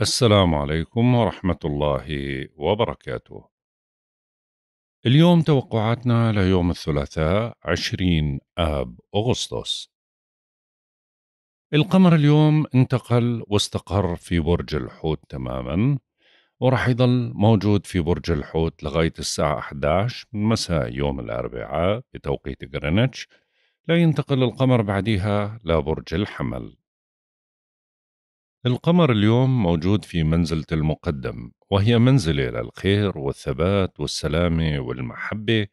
السلام عليكم ورحمة الله وبركاته. اليوم توقعاتنا ليوم الثلاثاء 20 آب أغسطس. القمر اليوم انتقل واستقر في برج الحوت تماما وراح يضل موجود في برج الحوت لغاية الساعة 11 من مساء يوم الأربعاء بتوقيت غرينتش لا ينتقل القمر بعدها لبرج الحمل القمر اليوم موجود في منزلة المقدم وهي منزلة للخير والثبات والسلامة والمحبة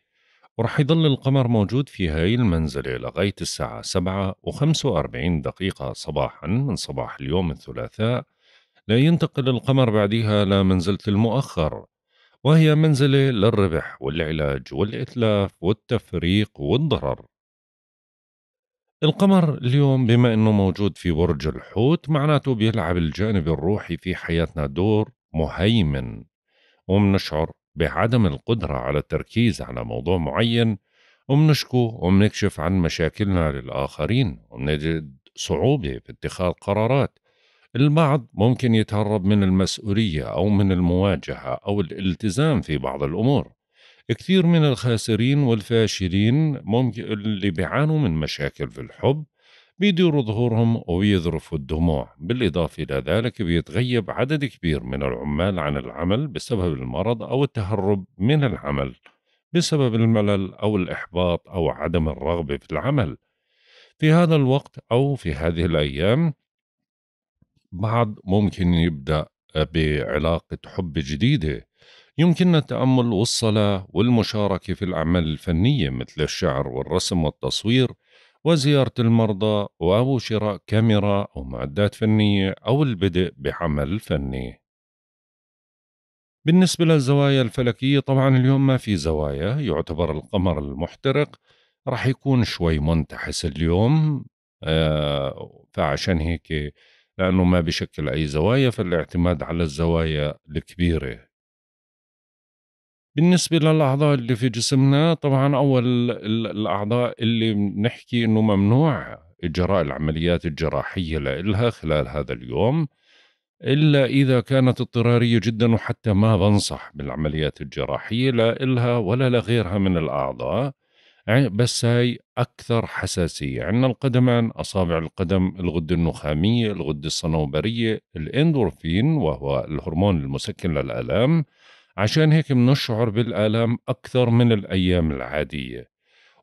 ورح يضل القمر موجود في هاي المنزلة لغاية الساعة سبعة وخمس وأربعين دقيقة صباحا من صباح اليوم الثلاثاء لا ينتقل القمر بعدها لمنزلة المؤخر وهي منزلة للربح والعلاج والإتلاف والتفريق والضرر القمر اليوم بما انه موجود في برج الحوت معناته بيلعب الجانب الروحي في حياتنا دور مهيمن ومنشعر بعدم القدرة على التركيز على موضوع معين ومنشكو ومنكشف عن مشاكلنا للآخرين ومنجد صعوبة في اتخاذ قرارات البعض ممكن يتهرب من المسؤولية أو من المواجهة أو الالتزام في بعض الأمور كثير من الخاسرين والفاشلين ممكن اللي بيعانوا من مشاكل في الحب بيديروا ظهورهم ويذرفوا الدموع بالإضافة إلى ذلك بيتغيب عدد كبير من العمال عن العمل بسبب المرض أو التهرب من العمل بسبب الملل أو الإحباط أو عدم الرغبة في العمل في هذا الوقت أو في هذه الأيام بعض ممكن يبدأ بعلاقة حب جديدة يمكننا التأمل والصلاة والمشاركة في الأعمال الفنية مثل الشعر والرسم والتصوير وزيارة المرضى أو شراء كاميرا أو معدات فنية أو البدء بعمل فني. بالنسبة للزوايا الفلكية طبعا اليوم ما في زوايا يعتبر القمر المحترق راح يكون شوي منتحس اليوم آه، فعشان هيك لأنه ما بشكل أي زوايا فالاعتماد على الزوايا الكبيرة بالنسبة للأعضاء اللي في جسمنا طبعا أول الأعضاء اللي بنحكي إنه ممنوع إجراء العمليات الجراحية لإلها خلال هذا اليوم إلا إذا كانت اضطرارية جدا وحتى ما بنصح بالعمليات الجراحية لا إلها ولا لغيرها من الأعضاء بس هاي أكثر حساسية عندنا القدمان أصابع القدم الغدة النخامية الغدة الصنوبرية الإندورفين وهو الهرمون المسكن للآلام عشان هيك بنشعر بالآلام أكثر من الأيام العادية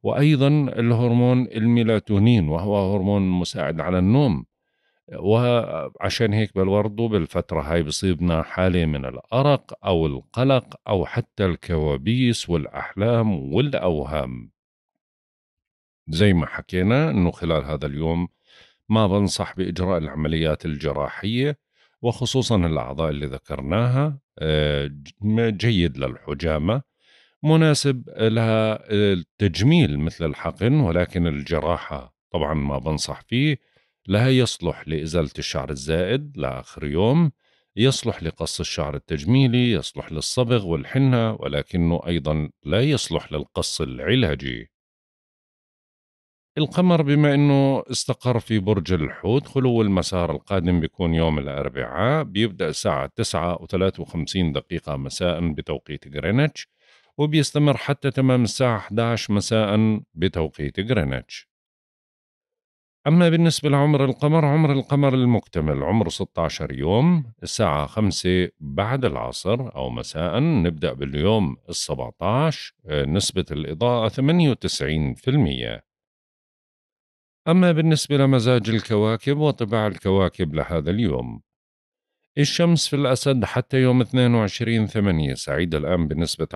وأيضا الهرمون الميلاتونين وهو هرمون مساعد على النوم وعشان هيك برضه بالفترة هاي بصيبنا حالة من الأرق أو القلق أو حتى الكوابيس والأحلام والأوهام زي ما حكينا أنه خلال هذا اليوم ما بنصح بإجراء العمليات الجراحية وخصوصا الأعضاء اللي ذكرناها جيد للحجامة مناسب لها آه، التجميل مثل الحقن ولكن الجراحة طبعا ما بنصح فيه لا يصلح لإزالة الشعر الزائد لآخر يوم يصلح لقص الشعر التجميلي يصلح للصبغ والحنة ولكنه أيضا لا يصلح للقص العلاجي القمر بما انه استقر في برج الحوت خلو المسار القادم بيكون يوم الاربعاء بيبدا الساعه 9 و53 دقيقه مساء بتوقيت غرينتش وبيستمر حتى تمام الساعه 11 مساء بتوقيت غرينتش أما بالنسبة لعمر القمر عمر القمر المكتمل عمره 16 يوم الساعة 5 بعد العصر أو مساء نبدأ باليوم ال17 نسبة الإضاءة 98% أما بالنسبة لمزاج الكواكب وطباع الكواكب لهذا اليوم الشمس في الأسد حتى يوم 22 8 سعيد الآن بنسبة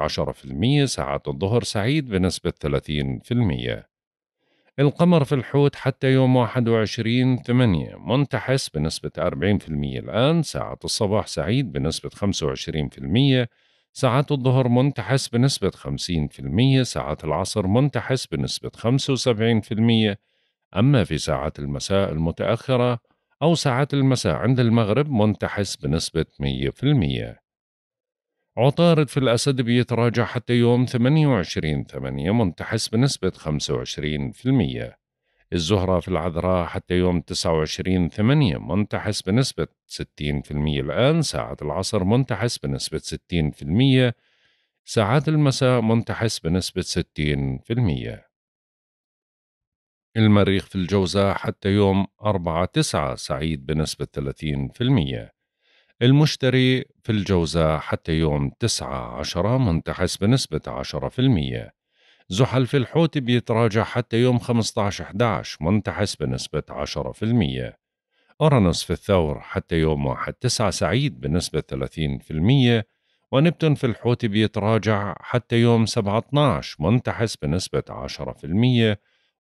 10% ساعات الظهر سعيد بنسبة 30% القمر في الحوت حتى يوم 21 8 منتحس بنسبة 40% الآن ساعة الصباح سعيد بنسبة 25% ساعات الظهر منتحس بنسبة 50% ساعات العصر منتحس بنسبة 75% أما في ساعات المساء المتأخرة أو ساعات المساء عند المغرب منتحس بنسبة 100% عطارد في الأسد بيتراجع حتى يوم 28 8 منتحس بنسبة 25% الزهرة في العذراء حتى يوم 29 8 منتحس بنسبة 60% الآن ساعة العصر منتحس بنسبة 60% ساعات المساء منتحس بنسبة 60% المريخ في الجوزاء حتى يوم 4 9 سعيد بنسبة 30% المشتري في الجوزاء حتى يوم 9 10 منتحس بنسبة 10% زحل في الحوت بيتراجع حتى يوم 15 11 منتحس بنسبة 10% أورانوس في الثور حتى يوم 1 9 سعيد بنسبة 30% ونبتون في الحوت بيتراجع حتى يوم 7 12 منتحس بنسبة 10%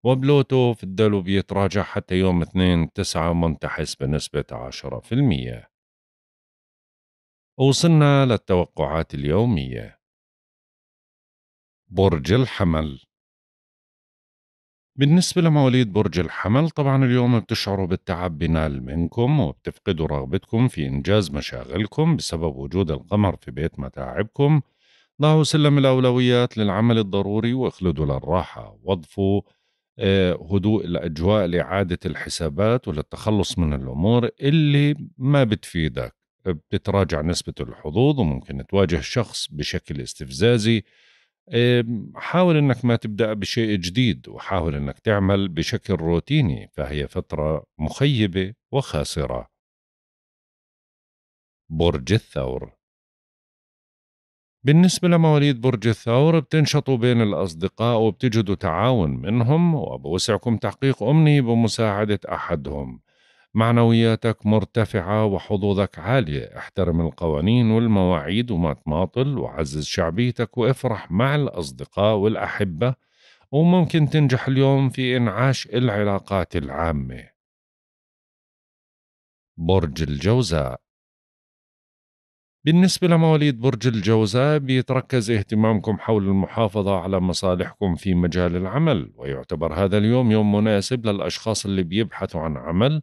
وبلوتو في الدلو بيتراجع حتى يوم 2 9 منتحس بنسبة 10% وصلنا للتوقعات اليومية برج الحمل بالنسبة لمواليد برج الحمل طبعا اليوم بتشعروا بالتعب بنال منكم وبتفقدوا رغبتكم في إنجاز مشاغلكم بسبب وجود القمر في بيت متاعبكم ضعوا سلم الأولويات للعمل الضروري واخلدوا للراحة واضفوا آه، هدوء الأجواء لإعادة الحسابات وللتخلص من الأمور اللي ما بتفيدك بتتراجع نسبة الحظوظ وممكن تواجه شخص بشكل استفزازي حاول انك ما تبدا بشيء جديد وحاول انك تعمل بشكل روتيني فهي فتره مخيبه وخاسره برج الثور بالنسبة لمواليد برج الثور بتنشطوا بين الأصدقاء وبتجدوا تعاون منهم وبوسعكم تحقيق أمني بمساعدة أحدهم معنوياتك مرتفعة وحظوظك عالية احترم القوانين والمواعيد وما تماطل وعزز شعبيتك وافرح مع الأصدقاء والأحبة وممكن تنجح اليوم في إنعاش العلاقات العامة برج الجوزاء بالنسبة لمواليد برج الجوزاء بيتركز اهتمامكم حول المحافظة على مصالحكم في مجال العمل ويعتبر هذا اليوم يوم مناسب للأشخاص اللي بيبحثوا عن عمل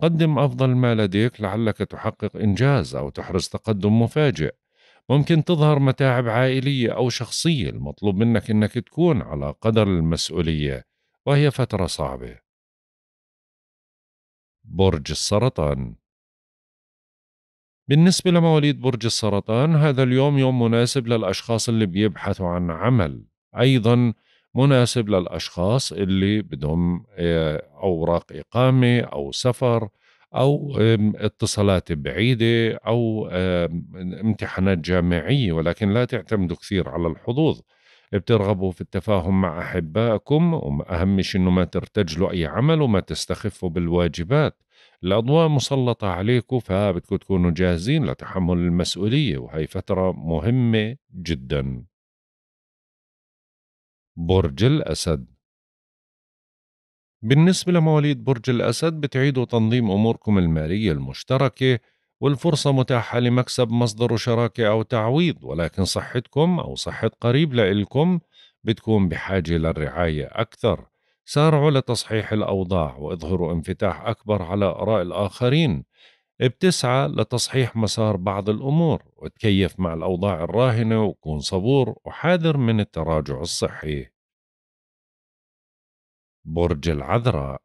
قدم أفضل ما لديك لعلك تحقق إنجاز أو تحرز تقدم مفاجئ ممكن تظهر متاعب عائلية أو شخصية المطلوب منك أنك تكون على قدر المسؤولية وهي فترة صعبة برج السرطان بالنسبة لمواليد برج السرطان هذا اليوم يوم مناسب للأشخاص اللي بيبحثوا عن عمل أيضا مناسب للأشخاص اللي بدهم آه، أوراق إقامة أو سفر أو اتصالات بعيدة أو امتحانات جامعية ولكن لا تعتمدوا كثير على الحظوظ بترغبوا في التفاهم مع أحبائكم وأهم شيء أنه ما ترتجلوا أي عمل وما تستخفوا بالواجبات الأضواء مسلطة عليكم فبدكم تكونوا جاهزين لتحمل المسؤولية وهي فترة مهمة جدا برج الأسد بالنسبة لمواليد برج الأسد بتعيدوا تنظيم أموركم المالية المشتركة والفرصة متاحة لمكسب مصدر شراكة أو تعويض ولكن صحتكم أو صحة قريب لإلكم بتكون بحاجة للرعاية أكثر سارعوا لتصحيح الأوضاع وإظهروا انفتاح أكبر على آراء الآخرين بتسعى لتصحيح مسار بعض الأمور وتكيف مع الأوضاع الراهنة وكون صبور وحاذر من التراجع الصحي برج العذراء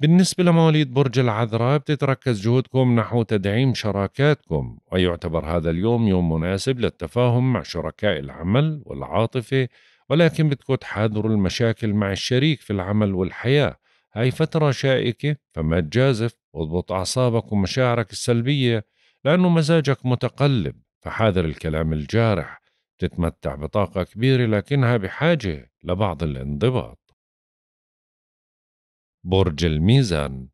بالنسبة لمواليد برج العذراء بتتركز جهودكم نحو تدعيم شراكاتكم ويعتبر هذا اليوم يوم مناسب للتفاهم مع شركاء العمل والعاطفة ولكن بدكم تحاذروا المشاكل مع الشريك في العمل والحياة هاي فترة شائكة فما تجازف واضبط أعصابك ومشاعرك السلبية لأنه مزاجك متقلب فحاذر الكلام الجارح تتمتع بطاقة كبيرة لكنها بحاجة لبعض الانضباط برج الميزان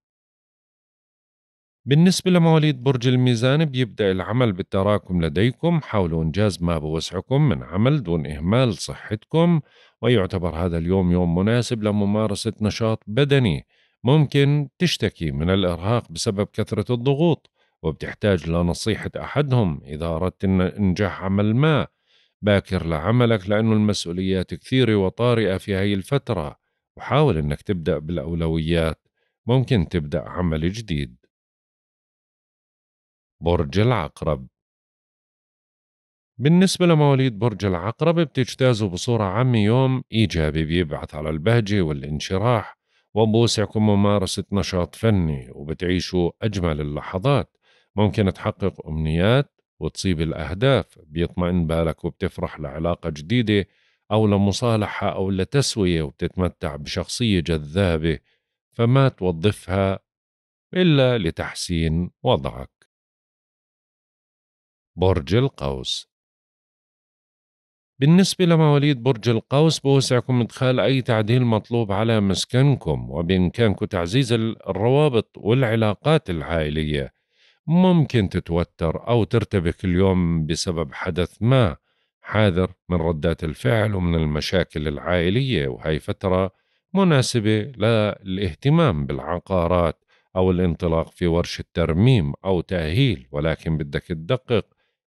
بالنسبة لمواليد برج الميزان بيبدأ العمل بالتراكم لديكم حاولوا إنجاز ما بوسعكم من عمل دون إهمال صحتكم ويعتبر هذا اليوم يوم مناسب لممارسة نشاط بدني ممكن تشتكي من الإرهاق بسبب كثرة الضغوط وبتحتاج لنصيحة أحدهم إذا أردت إنجاح عمل ما باكر لعملك لأن المسؤوليات كثيرة وطارئة في هاي الفترة وحاول أنك تبدأ بالأولويات ممكن تبدأ عمل جديد برج العقرب بالنسبة لمواليد برج العقرب بتجتازوا بصورة عامة يوم إيجابي بيبعث على البهجة والانشراح وبوسعكم ممارسة نشاط فني وبتعيشوا أجمل اللحظات ممكن تحقق أمنيات وتصيب الأهداف بيطمئن بالك وبتفرح لعلاقة جديدة أو لمصالحة أو لتسوية وبتتمتع بشخصية جذابة فما توظفها إلا لتحسين وضعك برج القوس بالنسبة لمواليد برج القوس بوسعكم إدخال أي تعديل مطلوب على مسكنكم وبإمكانكم تعزيز الروابط والعلاقات العائلية ممكن تتوتر أو ترتبك اليوم بسبب حدث ما حاذر من ردات الفعل ومن المشاكل العائلية وهي فترة مناسبة للاهتمام بالعقارات أو الانطلاق في ورشة ترميم أو تأهيل ولكن بدك تدقق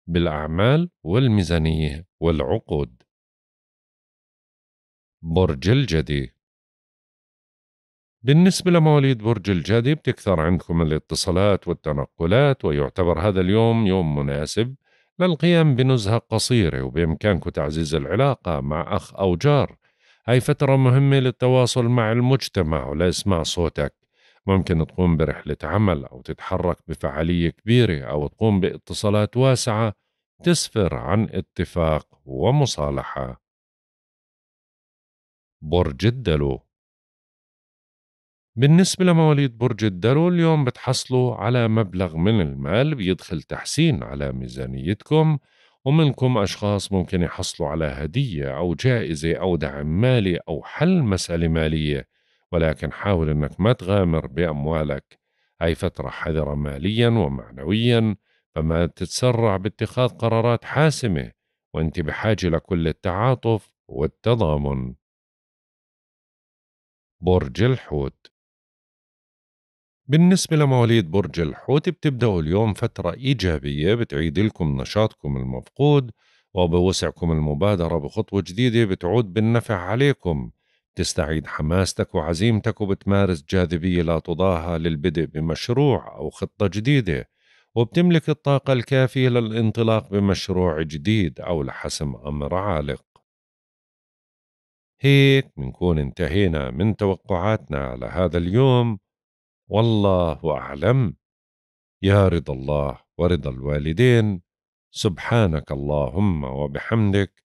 بالأعمال والميزانية والعقود برج الجدي بالنسبة لمواليد برج الجدي بتكثر عندكم الاتصالات والتنقلات ويعتبر هذا اليوم يوم مناسب للقيام بنزهة قصيرة وبإمكانكم تعزيز العلاقة مع أخ أو جار هاي فترة مهمة للتواصل مع المجتمع ولإسماع صوتك ممكن تقوم برحلة عمل أو تتحرك بفعالية كبيرة أو تقوم باتصالات واسعة تسفر عن اتفاق ومصالحة برج الدلو بالنسبة لمواليد برج الدلو اليوم بتحصلوا على مبلغ من المال بيدخل تحسين على ميزانيتكم ومنكم أشخاص ممكن يحصلوا على هدية أو جائزة أو دعم مالي أو حل مسألة مالية ولكن حاول أنك ما تغامر بأموالك أي فترة حذرة ماليا ومعنويا فما تتسرع باتخاذ قرارات حاسمة وأنت بحاجة لكل التعاطف والتضامن برج الحوت بالنسبة لمواليد برج الحوت بتبدأوا اليوم فترة إيجابية بتعيد لكم نشاطكم المفقود وبوسعكم المبادرة بخطوة جديدة بتعود بالنفع عليكم تستعيد حماستك وعزيمتك وبتمارس جاذبية لا تضاهى للبدء بمشروع أو خطة جديدة وبتملك الطاقة الكافية للانطلاق بمشروع جديد أو لحسم أمر عالق هيك منكون انتهينا من توقعاتنا لهذا اليوم والله أعلم يا رضا الله ورضا الوالدين سبحانك اللهم وبحمدك